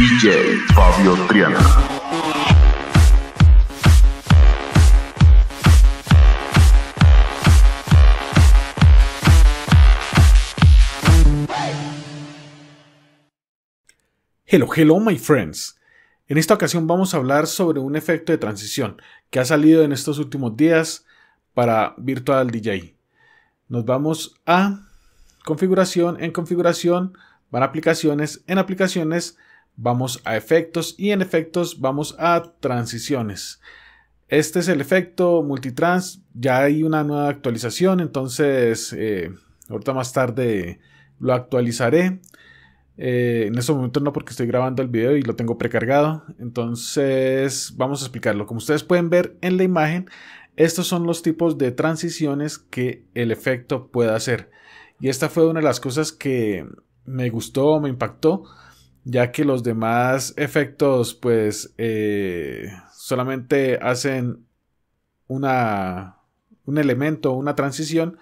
DJ Fabio Triana. Hello, hello my friends. En esta ocasión vamos a hablar sobre un efecto de transición que ha salido en estos últimos días para Virtual DJ. Nos vamos a configuración, en configuración, van aplicaciones, en aplicaciones, vamos a efectos y en efectos vamos a transiciones. Este es el efecto multitrans, ya hay una nueva actualización, entonces eh, ahorita más tarde lo actualizaré. Eh, en este momento no porque estoy grabando el video y lo tengo precargado. Entonces vamos a explicarlo. Como ustedes pueden ver en la imagen, estos son los tipos de transiciones que el efecto puede hacer. Y esta fue una de las cosas que me gustó, me impactó, ya que los demás efectos pues eh, solamente hacen una, un elemento, una transición,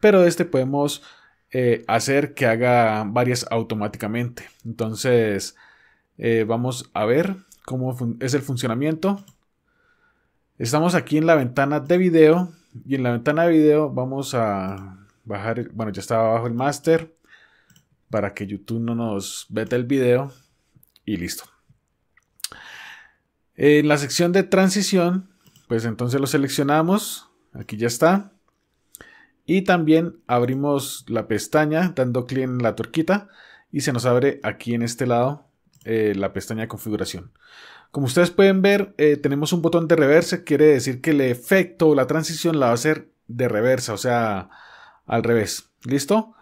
pero este podemos eh, hacer que haga varias automáticamente. Entonces eh, vamos a ver cómo es el funcionamiento. Estamos aquí en la ventana de video y en la ventana de video vamos a bajar, bueno ya estaba abajo el master para que YouTube no nos vete el video y listo. En la sección de transición, pues entonces lo seleccionamos, aquí ya está. Y también abrimos la pestaña dando clic en la torquita y se nos abre aquí en este lado eh, la pestaña de configuración. Como ustedes pueden ver, eh, tenemos un botón de reversa, quiere decir que el efecto o la transición la va a hacer de reversa, o sea, al revés. ¿Listo?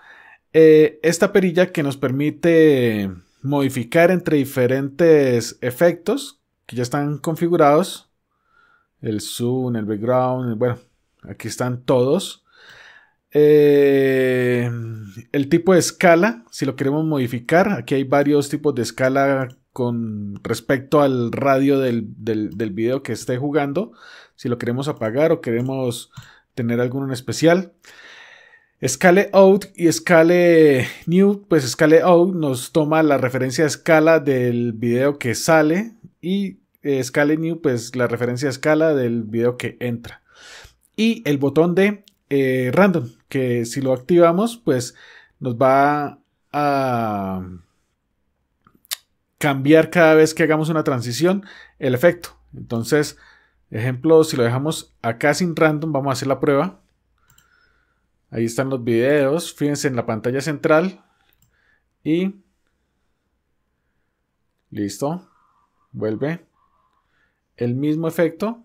Eh, esta perilla que nos permite modificar entre diferentes efectos que ya están configurados. El zoom, el background, bueno, aquí están todos. Eh, el tipo de escala, si lo queremos modificar, aquí hay varios tipos de escala con respecto al radio del, del, del video que esté jugando. Si lo queremos apagar o queremos tener alguno en especial. Scale out y Scale new, pues Scale out nos toma la referencia a escala del video que sale y eh, Scale new, pues la referencia a escala del video que entra. Y el botón de eh, random, que si lo activamos, pues nos va a cambiar cada vez que hagamos una transición el efecto. Entonces, ejemplo, si lo dejamos acá sin random, vamos a hacer la prueba. Ahí están los videos. Fíjense en la pantalla central. Y listo. Vuelve. El mismo efecto.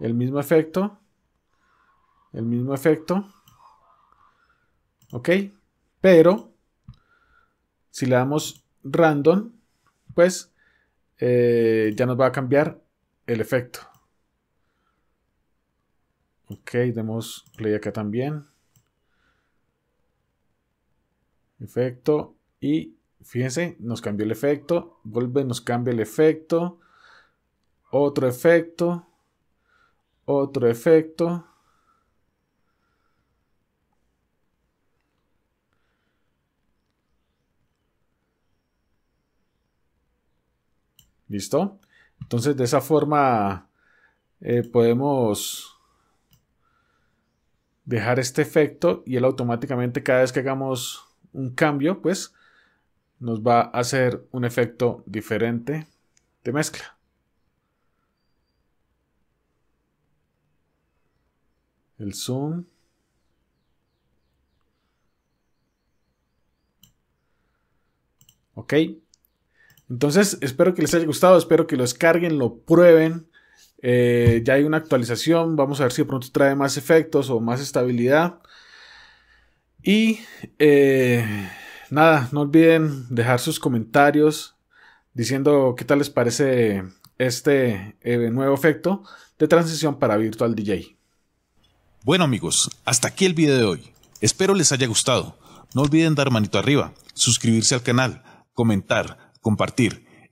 El mismo efecto. El mismo efecto. Ok. Pero si le damos random, pues eh, ya nos va a cambiar el efecto. Ok, demos play acá también. Efecto. Y fíjense, nos cambió el efecto. Vuelve, nos cambia el efecto. Otro efecto. Otro efecto. ¿Listo? Entonces de esa forma eh, podemos dejar este efecto y él automáticamente cada vez que hagamos un cambio, pues nos va a hacer un efecto diferente de mezcla. El zoom. Ok. Entonces, espero que les haya gustado, espero que lo descarguen, lo prueben. Eh, ya hay una actualización, vamos a ver si de pronto trae más efectos o más estabilidad. Y eh, nada, no olviden dejar sus comentarios diciendo qué tal les parece este eh, nuevo efecto de transición para Virtual DJ. Bueno amigos, hasta aquí el video de hoy. Espero les haya gustado. No olviden dar manito arriba, suscribirse al canal, comentar, compartir